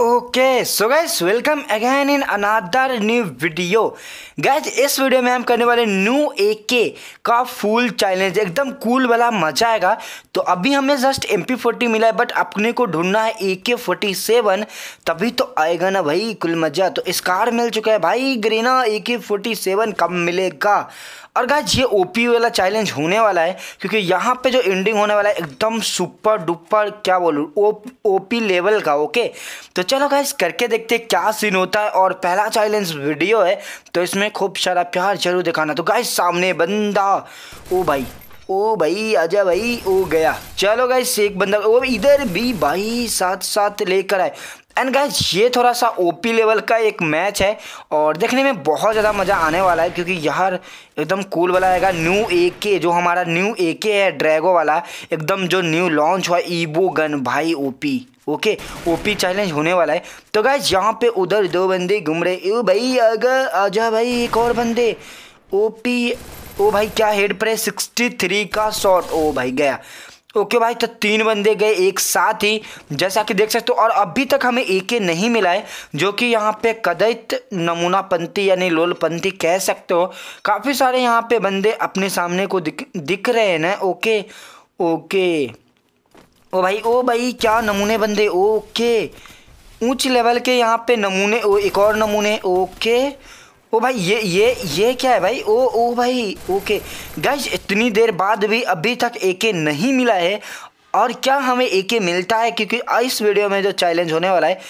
okay so guys welcome again in another new video guys इस video में हम करने वाले न्यू ए के का फुल चैलेंज एकदम कूल वाला मजा आएगा तो अभी हमें जस्ट एम पी फोर्टी मिला है बट अपने को ढूंढना है ए के फोर्टी सेवन तभी तो आएगा ना भाई कुल मजा तो इस कार मिल चुका है भाई ग्रीना ए के फोर्टी सेवन कब मिलेगा और गैज ये ओ पी वाला चैलेंज होने वाला है क्योंकि यहाँ पे जो एंडिंग होने वाला है एकदम सुपर डुपर क्या बोलूँ ओ पी लेवल का ओके तो चलो गाइस करके देखते क्या सीन होता है और पहला चैलेंज वीडियो है तो इसमें खूब सारा प्यार जरूर दिखाना तो गाइस सामने बंदा ओ भाई ओ भाई आजा भाई ओ गया चलो गाइस एक बंदा वो इधर भी भाई साथ साथ लेकर आए एंड गाइस ये थोड़ा सा ओपी लेवल का एक मैच है और देखने में बहुत ज़्यादा मज़ा आने वाला है क्योंकि यार एकदम कूल वाला आएगा न्यू ए के जो हमारा न्यू ए के है ड्रैगो वाला एकदम जो न्यू लॉन्च हुआ ईबो गन भाई ओपी ओके ओपी चैलेंज होने वाला है तो गाय यहाँ पे उधर दो बंदे घूम रहे ओ भाई अगर आजा भाई एक और बंदे ओपी ओ भाई क्या हेड प्रेस सिक्सटी थ्री का शॉट ओ भाई गया ओके भाई तो तीन बंदे गए एक साथ ही जैसा कि देख सकते हो और अभी तक हमें एक नहीं मिला है जो कि यहाँ पे कदैत नमूनापंथी यानी लोलपंथी कह सकते हो काफ़ी सारे यहाँ पे बंदे अपने सामने को दिख दिख रहे हैं ना ओके ओके ओ भाई ओ भाई क्या नमूने बंदे ओके ऊंच लेवल के यहाँ पे नमूने ओ एक और नमूने ओके ओ भाई ये ये ये क्या है भाई ओ ओ भाई ओके गाइज इतनी देर बाद भी अभी तक के नहीं मिला है और क्या हमें के मिलता है क्योंकि इस वीडियो में जो चैलेंज होने वाला है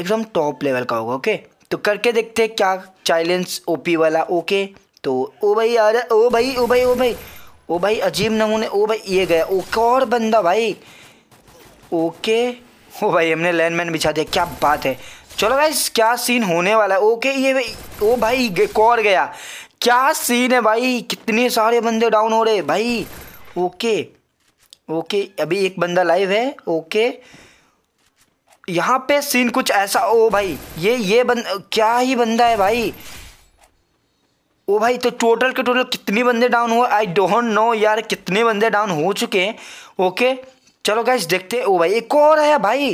एकदम टॉप लेवल का होगा ओके तो करके देखते हैं क्या चैलेंज ओपी वाला ओके तो ओ भाई आ ओ भाई ओ भाई ओ भाई, ओ भाई ओ भाई अजीब नमूने ओ भाई ये गया ओ और बंदा भाई ओके ओ भाई हमने लैंडमैन बिछा दिया क्या बात है चलो भाई क्या सीन होने वाला है ओके ये भाई ओ भाई कौर गया क्या सीन है भाई कितने सारे बंदे डाउन हो रहे भाई ओके ओके अभी एक बंदा लाइव है ओके यहाँ पे सीन कुछ ऐसा ओ भाई ये ये बंद क्या ही बंदा है भाई ओ भाई तो टोटल के टोटल कितने बंदे डाउन हुआ आई डोंट नो यार कितने बंदे डाउन हो चुके हैं ओके चलो गाइस देखते हैं ओ भाई एक और है भाई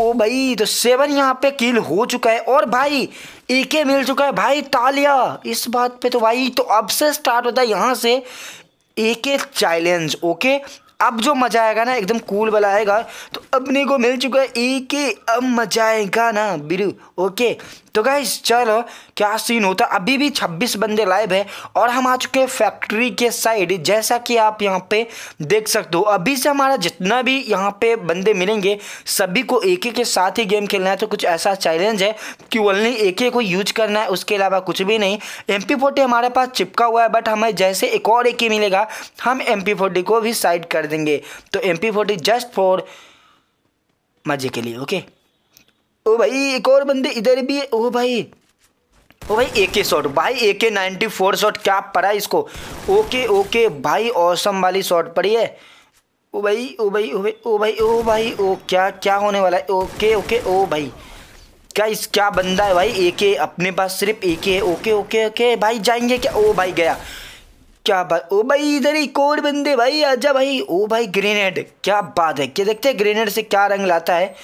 ओ भाई तो सेवन यहाँ पे किल हो चुका है और भाई एके मिल चुका है भाई तालिया इस बात पे तो भाई तो अब से स्टार्ट होता है यहाँ से एके चैलेंज ओके अब जो मज़ा आएगा ना एकदम कूल वाला आएगा तो अपने को मिल चुका है एके अब मज़ा आएगा ना बिरू ओके तो गाइस चलो क्या सीन होता अभी भी 26 बंदे लाइव है और हम आ चुके हैं फैक्ट्री के साइड जैसा कि आप यहाँ पे देख सकते हो अभी से हमारा जितना भी यहाँ पे बंदे मिलेंगे सभी को एक एक के साथ ही गेम खेलना है तो कुछ ऐसा चैलेंज है कि ओनली एक को यूज करना है उसके अलावा कुछ भी नहीं एम पी हमारे पास चिपका हुआ है बट हमें जैसे एक और एक ही मिलेगा हम एम पी को भी साइड कर देंगे तो एम पी जस्ट फॉर मज़े के लिए ओके ओ भाई एक और बंदे इधर भी है ओ भाई ओ भाई ए के शॉट भाई ए के नाइन्टी फोर शॉट क्या पड़ा इसको ओके ओके भाई औसम वाली शॉट पड़ी है ओ भाई ओ भाई ओ भाई ओ भाई ओ भाई ओ क्या क्या होने वाला है ओके ओके ओ भाई क्या इस क्या बंदा है भाई ए के अपने पास सिर्फ ए के है ओके ओके ओके भाई जाएंगे क्या ओ भाई गया क्या बात ओ भाई इधर एक और बंदे भाई आजा भाई ओ भाई ग्रेनेड क्या बात है क्या देखते हैं ग्रेनेड से क्या रंग लाता है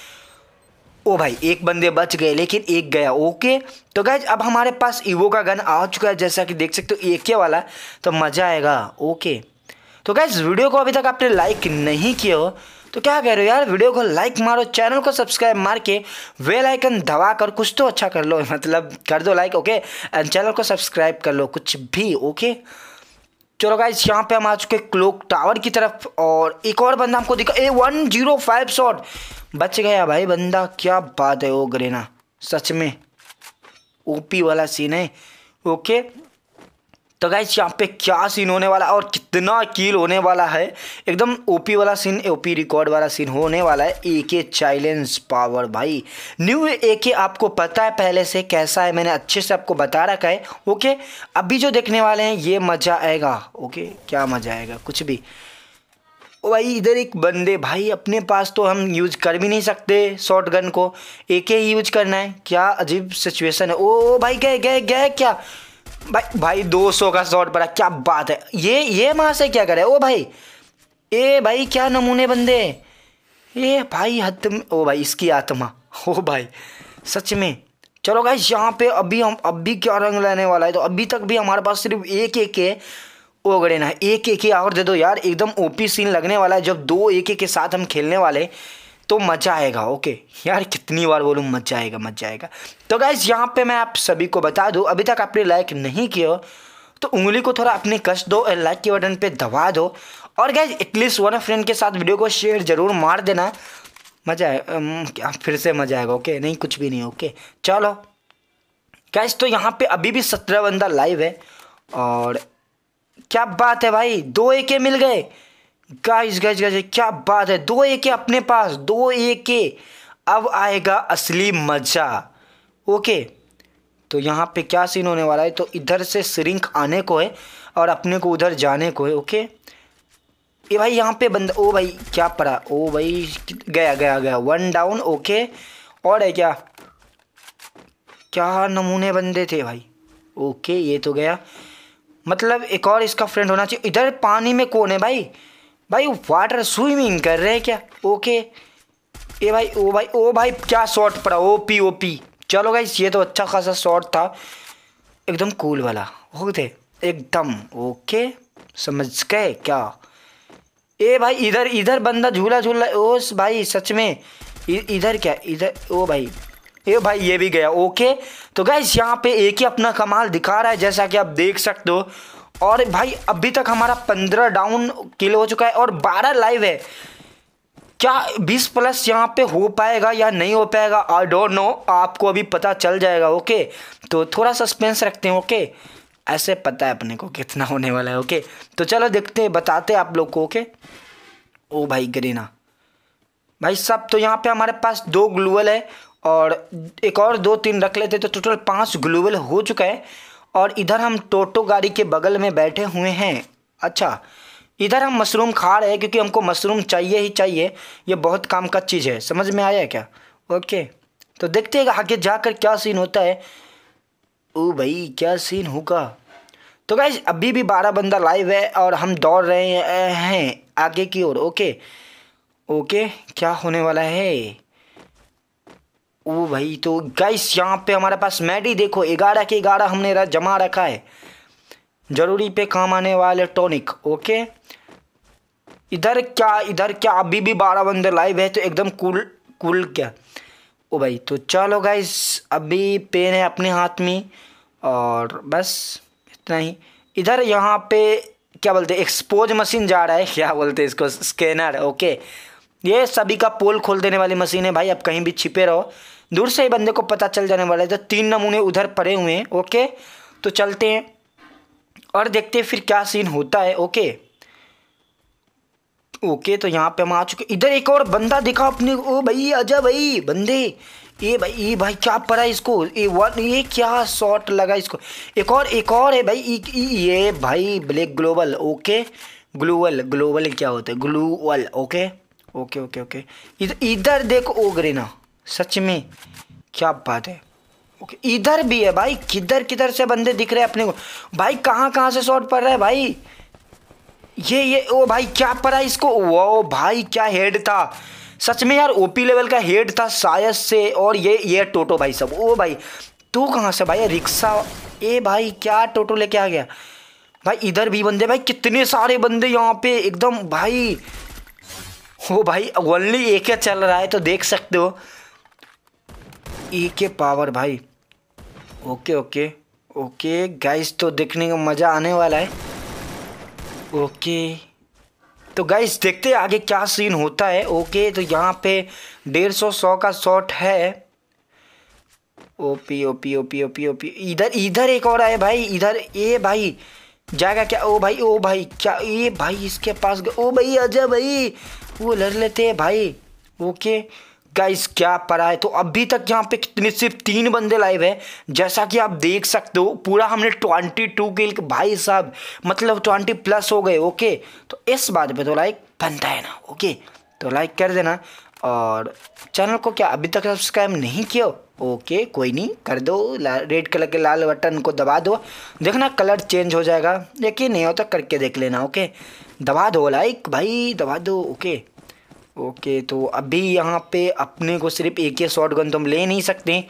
ओ भाई एक बंदे बच गए लेकिन एक गया ओके तो गैज अब हमारे पास ईवो का गन आ चुका है जैसा कि देख सकते हो एक के वाला तो मज़ा आएगा ओके तो गैज वीडियो को अभी तक आपने लाइक नहीं किया हो तो क्या कह रहे हो यार वीडियो को लाइक मारो चैनल को सब्सक्राइब मार के वेल आइकन दबा कर कुछ तो अच्छा कर लो मतलब कर दो लाइक ओके एंड चैनल को सब्सक्राइब कर लो कुछ भी ओके चलो गाइज यहाँ पे हम आ चुके क्लोक टावर की तरफ और एक और बंदा हमको दिखा A one zero five shot बच गया भाई बंदा क्या बात है वो ग्रेना सच में ओपी वाला सीन है ओके तो गाइज यहाँ पे क्या सीन होने वाला है और कितना कील होने वाला है एकदम ओपी वाला सीन ओपी रिकॉर्ड वाला सीन होने वाला है ए के चाइलेंस पावर भाई न्यू ए के आपको पता है पहले से कैसा है मैंने अच्छे से आपको बता रखा है ओके अभी जो देखने वाले हैं ये मज़ा आएगा ओके क्या मज़ा आएगा कुछ भी भाई इधर एक बंदे भाई अपने पास तो हम यूज कर भी नहीं सकते शॉर्ट गन को ए ही यूज करना है क्या अजीब सिचुएशन है ओ भाई गए गए गए क्या भाई भाई 200 का शॉट पड़ा क्या बात है ये ये वहाँ से क्या करे ओ भाई ए भाई क्या नमूने बंदे ए भाई हद ओ भाई इसकी आत्मा ओ भाई सच में चलो भाई यहाँ पे अभी हम अभी क्या रंग लेने वाला है तो अभी तक भी हमारे पास सिर्फ एक एक है ओ गड़े ना एक एक ही और दे दो यार एकदम ओपी सीन लगने वाला है जब दो एक के साथ हम खेलने वाले तो मज़ा आएगा ओके यार कितनी बार बोलूँ मज़ा आएगा मज़ा आएगा तो गाइज यहाँ पे मैं आप सभी को बता दूँ अभी तक आपने लाइक नहीं किया तो उंगली को थोड़ा अपने कस दो और लाइक के बटन पे दबा दो और गैज एटलीस्ट वन फ्रेंड के साथ वीडियो को शेयर ज़रूर मार देना मज़ा आएगा फिर से मज़ा आएगा ओके नहीं कुछ भी नहीं ओके चलो गैज तो यहाँ पे अभी भी सत्रह बंदा लाइव है और क्या बात है भाई दो ए मिल गए गाइस गाइस गाइस क्या बात है दो ए के अपने पास दो ए के अब आएगा असली मज़ा ओके तो यहाँ पे क्या सीन होने वाला है तो इधर से सिरिंक आने को है और अपने को उधर जाने को है ओके ये भाई यहाँ पे बंदा ओ भाई क्या पड़ा ओ भाई गया गया गया वन डाउन ओके और है क्या क्या नमूने बंदे थे भाई ओके ये तो गया मतलब एक और इसका फ्रेंड होना चाहिए इधर पानी में कौन है भाई भाई वाटर स्विमिंग कर रहे हैं क्या ओके ए भाई ओ भाई ओ भाई क्या शॉट पड़ा ओ पी ओ पी चलो भाई ये तो अच्छा खासा शॉट था एकदम कूल वाला हो गए एकदम ओके समझ गए क्या ए भाई इधर इधर बंदा झूला झूला ओस भाई सच में इधर क्या इधर ओ भाई ए भाई ये भी गया ओके तो गाइस यहाँ पे एक ही अपना कमाल दिखा रहा है जैसा कि आप देख सकते हो और भाई अभी तक हमारा पंद्रह डाउन किल हो चुका है और बारह लाइव है क्या बीस प्लस यहाँ पे हो पाएगा या नहीं हो पाएगा आई डोंट नो आपको अभी पता चल जाएगा ओके तो थोड़ा सस्पेंस रखते हैं ओके ऐसे पता है अपने को कितना होने वाला है ओके तो चलो देखते हैं बताते हैं आप लोग को ओके ओ भाई गरीना भाई सब तो यहाँ पे हमारे पास दो ग्लूवल है और एक और दो तीन रख लेते तो टोटल पाँच ग्लूवल हो चुका है और इधर हम टोटो गाड़ी के बगल में बैठे हुए हैं अच्छा इधर हम मशरूम खा रहे हैं क्योंकि हमको मशरूम चाहिए ही चाहिए ये बहुत काम का चीज़ है समझ में आया क्या ओके तो देखते हैं आगे जाकर क्या सीन होता है ओ भाई क्या सीन होगा तो भाई अभी भी बारह बंदा लाइव है और हम दौड़ रहे हैं आगे की ओर ओके ओके क्या होने वाला है ओ भाई तो गाइस यहाँ पे हमारे पास मैडी देखो ग्यारह के ग्यारह हमने जमा रखा है ज़रूरी पे काम आने वाले टॉनिक ओके इधर क्या इधर क्या अभी भी बारह बंदे लाइव है तो एकदम कूल कूल क्या ओ भाई तो चलो गाइस अभी पेन है अपने हाथ में और बस इतना ही इधर यहाँ पे क्या बोलते एक्सपोज मशीन जा रहा है क्या बोलते इसको स्कैनर ओके ये सभी का पोल खोल देने वाली मशीन है भाई आप कहीं भी छिपे रहो दूर से ही बंदे को पता चल जाने वाला है तो तीन नमूने उधर पड़े हुए हैं ओके तो चलते हैं और देखते हैं फिर क्या सीन होता है ओके ओके तो यहाँ पे हम आ चुके इधर एक और बंदा दिखा अपने ओ भाई अजय भाई बंदे ये भाई ये भाई क्या पड़ा इसको ये वन ये क्या शॉट लगा इसको एक और एक और है भाई ये भाई black global okay global global क्या होता है global okay okay okay okay इधर इधर देखो ओगरेना सच में क्या बात है ओके इधर भी है भाई किधर किधर से बंदे दिख रहे हैं अपने को भाई कहाँ कहाँ से शॉट पड़ रहा है भाई ये ये ओ भाई क्या पड़ा इसको वो भाई क्या हेड था सच में यार ओपी लेवल का हेड था सायस से और ये ये टोटो भाई सब ओ भाई तू कहाँ से भाई रिक्शा ए भाई क्या टोटो लेके आ गया भाई इधर भी बंदे भाई कितने सारे बंदे यहाँ पे एकदम भाई वो भाई ओनली एक चल रहा है तो देख सकते हो एक पावर भाई ओके ओके ओके गाइस तो देखने का मज़ा आने वाला है ओके तो गाइस देखते हैं आगे क्या सीन होता है ओके तो यहाँ पे डेढ़ सौ सौ का शॉट है OP OP OP OP OP इधर इधर एक और आए भाई इधर ए भाई जाएगा क्या ओ भाई ओ भाई क्या ये भाई इसके पास ओ भाई अजय भाई वो लड़ लेते हैं भाई ओके गाइस क्या पड़ा है तो अभी तक यहाँ पे कितने सिर्फ तीन बंदे लाइव है जैसा कि आप देख सकते हो पूरा हमने ट्वेंटी टू किल भाई साहब मतलब ट्वेंटी प्लस हो गए ओके तो इस बात पे तो लाइक बनता है ना ओके तो लाइक कर देना और चैनल को क्या अभी तक सब्सक्राइब नहीं किया ओके कोई नहीं कर दो रेड कलर के लाल बटन को दबा दो देखना कलर चेंज हो जाएगा लेकिन नहीं होता करके देख लेना ओके दबा दो लाइक भाई दबा दो ओके ओके तो अभी यहाँ पे अपने को सिर्फ एक ही शॉर्ट गन तो हम ले नहीं सकते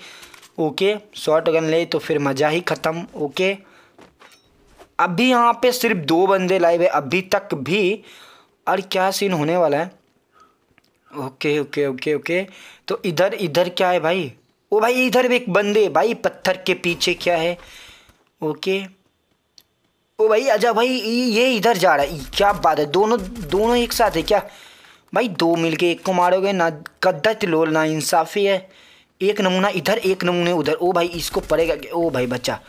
ओके शॉर्ट गन ले तो फिर मज़ा ही ख़त्म ओके अभी यहाँ पे सिर्फ दो बंदे लाइव है अभी तक भी और क्या सीन होने वाला है ओके ओके ओके ओके तो इधर इधर क्या है भाई ओ भाई इधर भी एक बंदे भाई पत्थर के पीछे क्या है ओके ओ तो भाई अजा अच्छा भाई ये इधर जा रहा है क्या बात है दोनों दोनों एक साथ है क्या भाई दो मिल के एक को मारोगे ना कद्दत लोल ना इंसाफी है एक नमूना इधर एक नमूने उधर ओ भाई इसको पड़ेगा ओ भाई बच्चा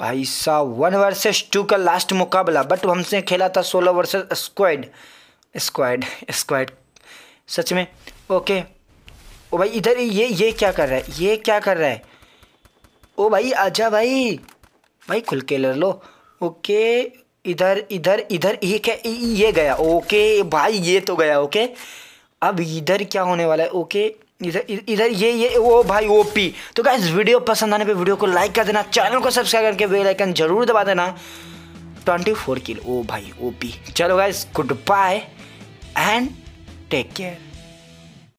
भाई साहब वन वर्सेस टू का लास्ट मुकाबला बट हमसे खेला था सोलह वर्सेस स्क्वाड स्क्वाड स्क्वाड सच में ओके ओ भाई इधर ये ये क्या कर रहा है ये क्या कर रहा है ओ भाई अजा भाई भाई खुल के ले लो ओके इधर इधर इधर ये क्या ये गया ओके भाई ये तो गया ओके अब इधर क्या होने वाला है ओके इधर इधर ये ये वो भाई ओ पी तो क्या वीडियो पसंद आने पे वीडियो को लाइक कर देना चैनल को सब्सक्राइब करके बेल आइकन जरूर दबा देना ट्वेंटी फोर किलो ओ भाई ओ पी चलो guys goodbye and take care